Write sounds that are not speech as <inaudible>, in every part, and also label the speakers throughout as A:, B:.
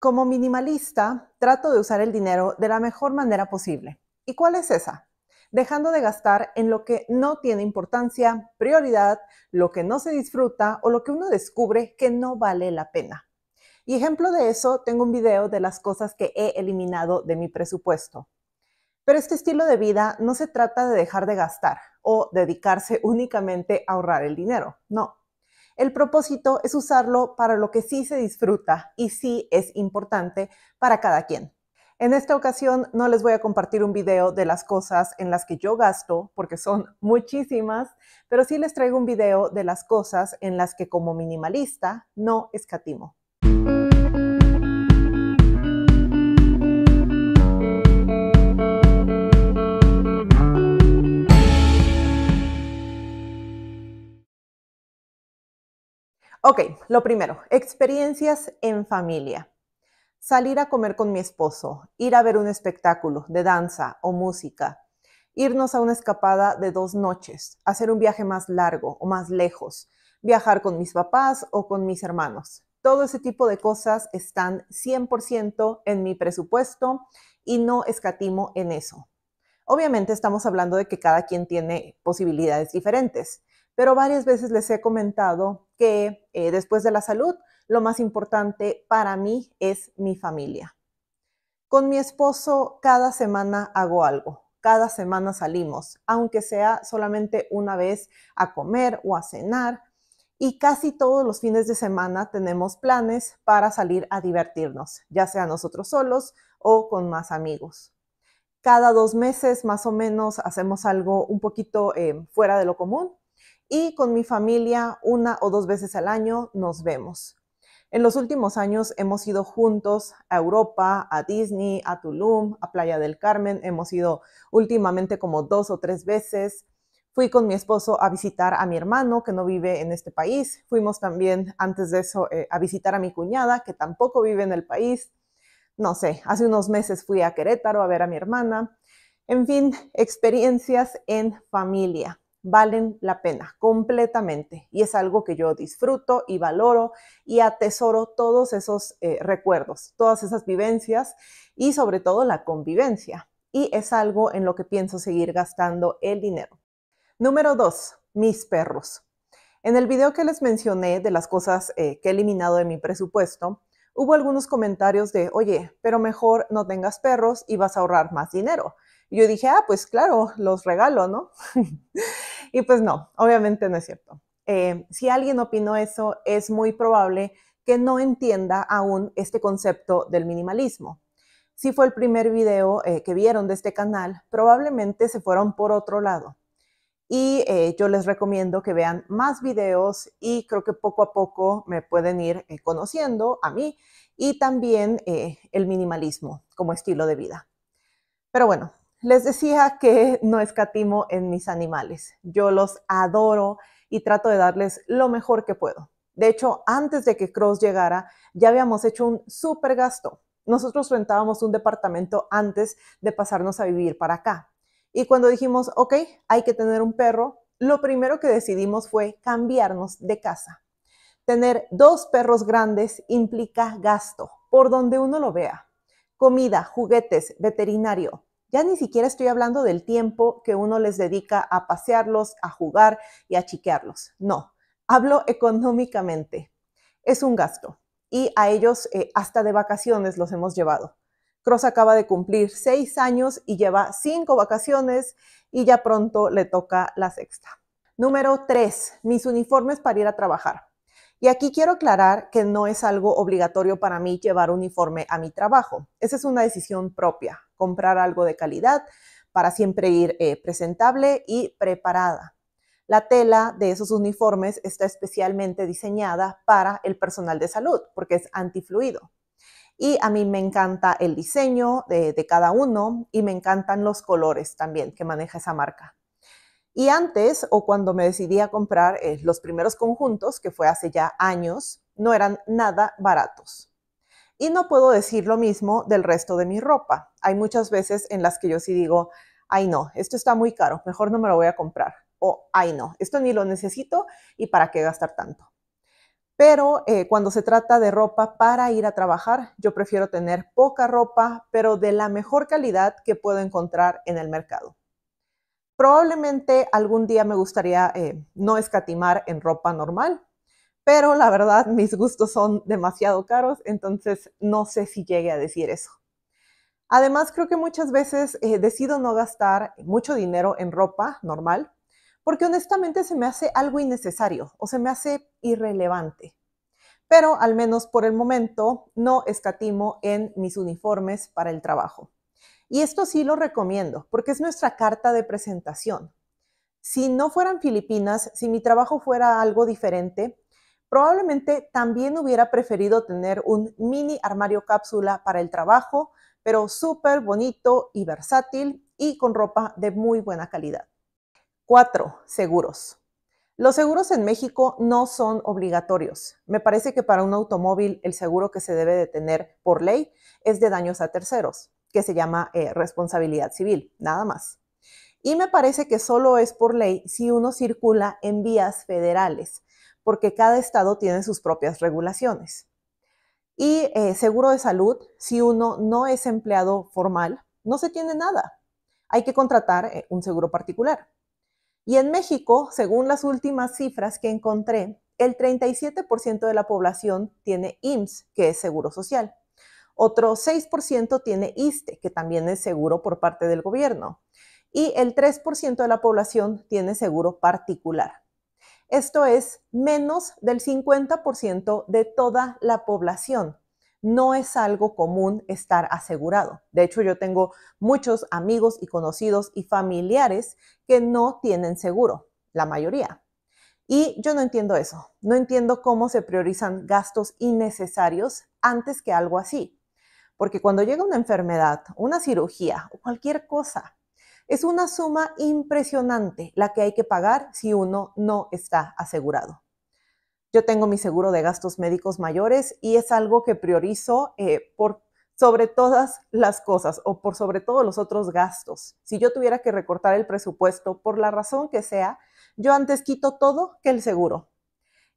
A: Como minimalista, trato de usar el dinero de la mejor manera posible. ¿Y cuál es esa? Dejando de gastar en lo que no tiene importancia, prioridad, lo que no se disfruta o lo que uno descubre que no vale la pena. Y ejemplo de eso, tengo un video de las cosas que he eliminado de mi presupuesto. Pero este estilo de vida no se trata de dejar de gastar o dedicarse únicamente a ahorrar el dinero, no. El propósito es usarlo para lo que sí se disfruta y sí es importante para cada quien. En esta ocasión no les voy a compartir un video de las cosas en las que yo gasto, porque son <laughs> muchísimas, pero sí les traigo un video de las cosas en las que como minimalista no escatimo. Ok, lo primero, experiencias en familia. Salir a comer con mi esposo, ir a ver un espectáculo de danza o música, irnos a una escapada de dos noches, hacer un viaje más largo o más lejos, viajar con mis papás o con mis hermanos. Todo ese tipo de cosas están 100% en mi presupuesto y no escatimo en eso. Obviamente estamos hablando de que cada quien tiene posibilidades diferentes pero varias veces les he comentado que eh, después de la salud, lo más importante para mí es mi familia. Con mi esposo cada semana hago algo, cada semana salimos, aunque sea solamente una vez a comer o a cenar, y casi todos los fines de semana tenemos planes para salir a divertirnos, ya sea nosotros solos o con más amigos. Cada dos meses más o menos hacemos algo un poquito eh, fuera de lo común y con mi familia una o dos veces al año nos vemos. En los últimos años hemos ido juntos a Europa, a Disney, a Tulum, a Playa del Carmen. Hemos ido últimamente como dos o tres veces. Fui con mi esposo a visitar a mi hermano que no vive en este país. Fuimos también antes de eso eh, a visitar a mi cuñada que tampoco vive en el país. No sé, hace unos meses fui a Querétaro a ver a mi hermana. En fin, experiencias en familia valen la pena completamente y es algo que yo disfruto y valoro y atesoro todos esos eh, recuerdos, todas esas vivencias y sobre todo la convivencia. Y es algo en lo que pienso seguir gastando el dinero. Número 2. Mis perros. En el video que les mencioné de las cosas eh, que he eliminado de mi presupuesto, hubo algunos comentarios de, oye, pero mejor no tengas perros y vas a ahorrar más dinero. yo dije, ah, pues claro, los regalo, ¿no? <laughs> Y pues no, obviamente no es cierto. Eh, si alguien opinó eso, es muy probable que no entienda aún este concepto del minimalismo. Si fue el primer video eh, que vieron de este canal, probablemente se fueron por otro lado. Y eh, yo les recomiendo que vean más videos y creo que poco a poco me pueden ir conociendo a mí y también el minimalismo como estilo de vida. Pero bueno, les decía que no escatimo en mis animales. Yo los adoro y trato de darles lo mejor que puedo. De hecho, antes de que Cross llegara, ya habíamos hecho un super gasto. Nosotros rentábamos un departamento antes de pasarnos a vivir para acá. Y cuando dijimos, ok, hay que tener un perro, lo primero que decidimos fue cambiarnos de casa. Tener dos perros grandes implica gasto, por donde uno lo vea. Comida, juguetes, veterinario, ya ni siquiera estoy hablando del tiempo que uno les dedica a pasearlos, a jugar y a chiquearlos. No, hablo económicamente. Es un gasto y a ellos eh, hasta de vacaciones los hemos llevado. Cross acaba de cumplir seis años y lleva cinco vacaciones y ya pronto le toca la sexta. Número tres, mis uniformes para ir a trabajar. Y aquí quiero aclarar que no es algo obligatorio para mí llevar uniforme a mi trabajo. Esa es una decisión propia, comprar algo de calidad para siempre ir eh, presentable y preparada. La tela de esos uniformes está especialmente diseñada para el personal de salud porque es antifluido. Y a mí me encanta el diseño de cada uno y me encantan los colores también que maneja esa marca. Y antes, o cuando me decidí a comprar eh, los primeros conjuntos, que fue hace ya años, no eran nada baratos. Y no puedo decir lo mismo del resto de mi ropa. Hay muchas veces en las que yo sí digo, ay no, esto está muy caro, mejor no me lo voy a comprar. O, ay no, esto ni lo necesito y para qué gastar tanto. Pero eh, cuando se trata de ropa para ir a trabajar, yo prefiero tener poca ropa, pero de la mejor calidad que puedo encontrar en el mercado. Probablemente algún día me gustaría eh, no escatimar en ropa normal, pero la verdad <laughs> mis gustos son demasiado caros, entonces no sé si llegue a decir eso. Además, creo que muchas veces eh, decido no gastar mucho dinero en ropa normal, porque honestamente se me hace algo innecesario o se me hace irrelevante. Pero al menos por el momento no escatimo en mis uniformes para el trabajo. Y esto sí lo recomiendo porque es nuestra carta de presentación. Si no fueran Filipinas, si mi trabajo fuera algo diferente, probablemente también hubiera preferido tener un mini armario cápsula para el trabajo, pero súper bonito y versátil y con ropa de muy buena calidad. 4. Seguros. Los seguros en México no son obligatorios. Me parece que para un automóvil el seguro que se debe de tener por ley es de daños a terceros que se llama eh, responsabilidad civil, nada más. Y me parece que solo es por ley si uno circula en vías federales, porque cada estado tiene sus propias regulaciones. Y eh, seguro de salud, si uno no es empleado formal, no se tiene nada. Hay que contratar eh, un seguro particular. Y en México, según las últimas cifras que encontré, el 37% de la población tiene IMSS, que es seguro social. Otro 6% tiene ISTE, que también es seguro por parte del gobierno. Y el 3% de la población tiene seguro particular. Esto es menos del 50% de toda la población. No es algo común estar asegurado. De hecho, yo tengo muchos amigos y conocidos y familiares que no tienen seguro, la mayoría. Y yo no entiendo eso. No entiendo cómo se priorizan gastos innecesarios antes que algo así. Porque cuando llega una enfermedad, una cirugía o cualquier cosa, es una suma impresionante la que hay que pagar si uno no está asegurado. Yo tengo mi seguro de gastos médicos mayores y es algo que priorizo eh, por sobre todas las cosas o por sobre todos los otros gastos. Si yo tuviera que recortar el presupuesto, por la razón que sea, yo antes quito todo que el seguro.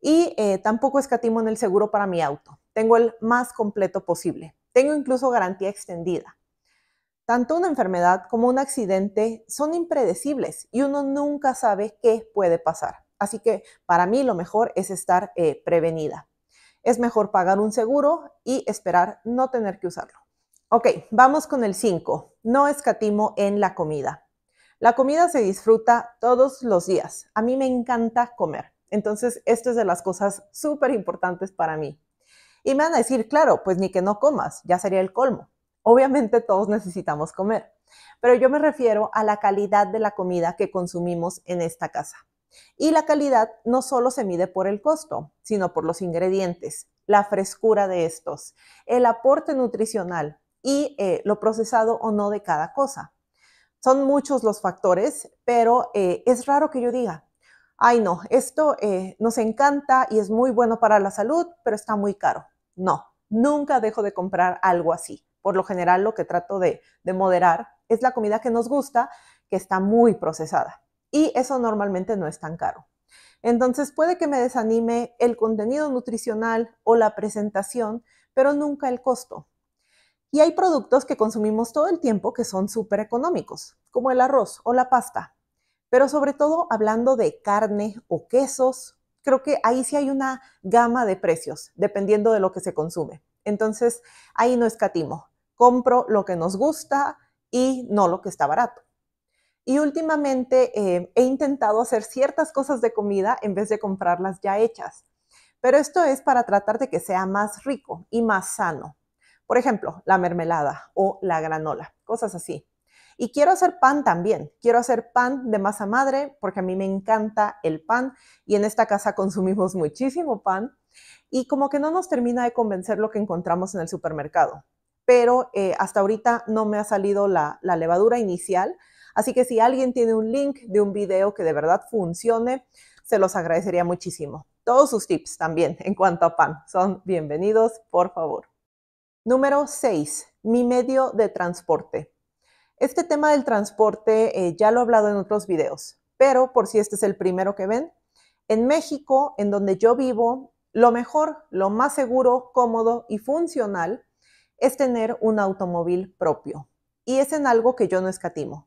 A: Y eh, tampoco escatimo en el seguro para mi auto. Tengo el más completo posible. Tengo incluso garantía extendida. Tanto una enfermedad como un accidente son impredecibles y uno nunca sabe qué puede pasar. Así que para mí lo mejor es estar eh, prevenida. Es mejor pagar un seguro y esperar no tener que usarlo. Ok, vamos con el 5. No escatimo en la comida. La comida se disfruta todos los días. A mí me encanta comer. Entonces, esto es de las cosas súper importantes para mí. Y me van a decir, claro, pues ni que no comas, ya sería el colmo. Obviamente todos necesitamos comer, pero yo me refiero a la calidad de la comida que consumimos en esta casa. Y la calidad no solo se mide por el costo, sino por los ingredientes, la frescura de estos, el aporte nutricional y eh, lo procesado o no de cada cosa. Son muchos los factores, pero eh, es raro que yo diga, ay no, esto eh, nos encanta y es muy bueno para la salud, pero está muy caro. No, nunca dejo de comprar algo así. Por lo general lo que trato de, moderar es la comida que nos gusta, que está muy procesada. Y eso normalmente no es tan caro. Entonces puede que me desanime el contenido nutricional o la presentación, pero nunca el costo. Y hay productos que consumimos todo el tiempo que son súper económicos, como el arroz o la pasta. Pero sobre todo hablando de carne o quesos creo que ahí sí hay una gama de precios, dependiendo de lo que se consume. Entonces, ahí no escatimo. Compro lo que nos gusta y no lo que está barato. Y últimamente eh, he intentado hacer ciertas cosas de comida en vez de comprarlas ya hechas. Pero esto es para tratar de que sea más rico y más sano. Por ejemplo, la mermelada o la granola, cosas así. Y quiero hacer pan también. Quiero hacer pan de masa madre porque a mí me encanta el pan y en esta casa <laughs> consumimos muchísimo pan. Y como que no nos termina de convencer lo que encontramos en el supermercado. Pero eh, hasta ahorita no me ha salido la, la levadura inicial. Así que si alguien tiene un link de un video que de verdad funcione, se los agradecería muchísimo. Todos sus tips también en cuanto a pan son bienvenidos, por favor. Número 6. Mi medio de transporte. Este tema del transporte eh, ya lo he hablado en otros videos, pero por si este es el primero que ven, en México, en donde yo vivo, lo mejor, lo más seguro, cómodo y funcional es tener un automóvil propio. Y es en algo que yo no escatimo.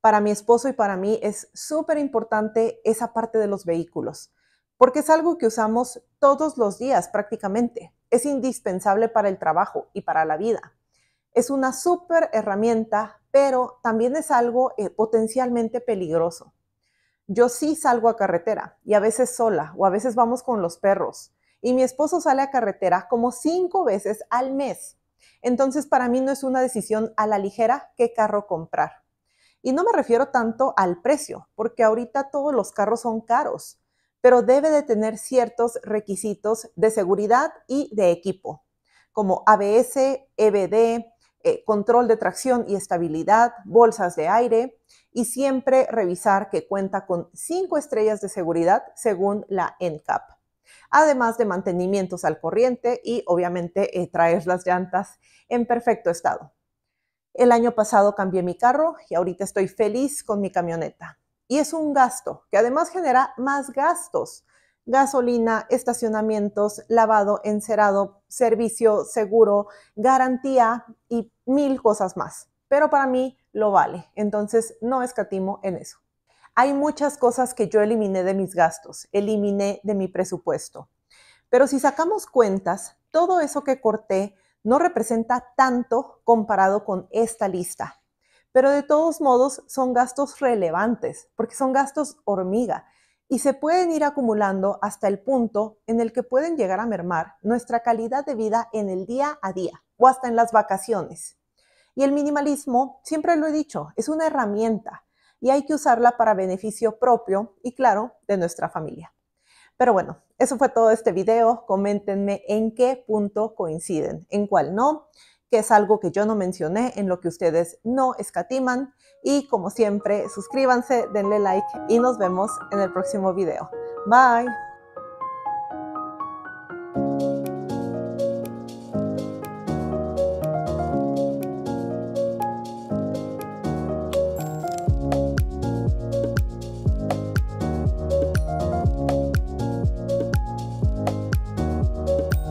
A: Para mi esposo y para mí es súper importante esa parte de los vehículos, porque es algo que usamos todos los días prácticamente. Es indispensable para el trabajo y para la vida. Es una súper herramienta pero también es algo eh, potencialmente peligroso. Yo sí salgo a carretera y a veces sola o a veces vamos con los perros y mi esposo sale a carretera como cinco veces al mes. Entonces para mí no es una decisión a la ligera qué carro comprar. Y no me refiero tanto al precio, porque ahorita todos los carros son caros, pero debe de tener ciertos requisitos de seguridad y de equipo, como ABS, EBD, eh, control de tracción y estabilidad, bolsas de aire y siempre revisar que cuenta con 5 estrellas de seguridad según la NCAP. Además de mantenimientos al corriente y obviamente eh, traer las llantas en perfecto estado. El año pasado cambié mi carro y ahorita estoy feliz con mi camioneta. Y es un gasto que además genera más gastos gasolina, estacionamientos, lavado, encerado, servicio, seguro, garantía y mil cosas más. Pero para mí lo vale, entonces no escatimo en eso. Hay muchas cosas que yo eliminé de mis gastos, eliminé de mi presupuesto. Pero si sacamos cuentas, todo eso que corté no representa tanto comparado con esta lista. Pero de todos modos son gastos relevantes, porque son gastos hormiga y se pueden ir acumulando hasta el punto en el que pueden llegar a mermar nuestra calidad de vida en el día a día o hasta en las vacaciones. Y el minimalismo, siempre lo he dicho, es una herramienta y hay que usarla para beneficio propio y claro, de nuestra familia. Pero bueno, eso fue todo este video. Coméntenme en qué punto coinciden, en cuál no, que es algo que yo no mencioné, en lo que ustedes no escatiman y como siempre, suscríbanse, denle like y nos vemos en el próximo video. Bye.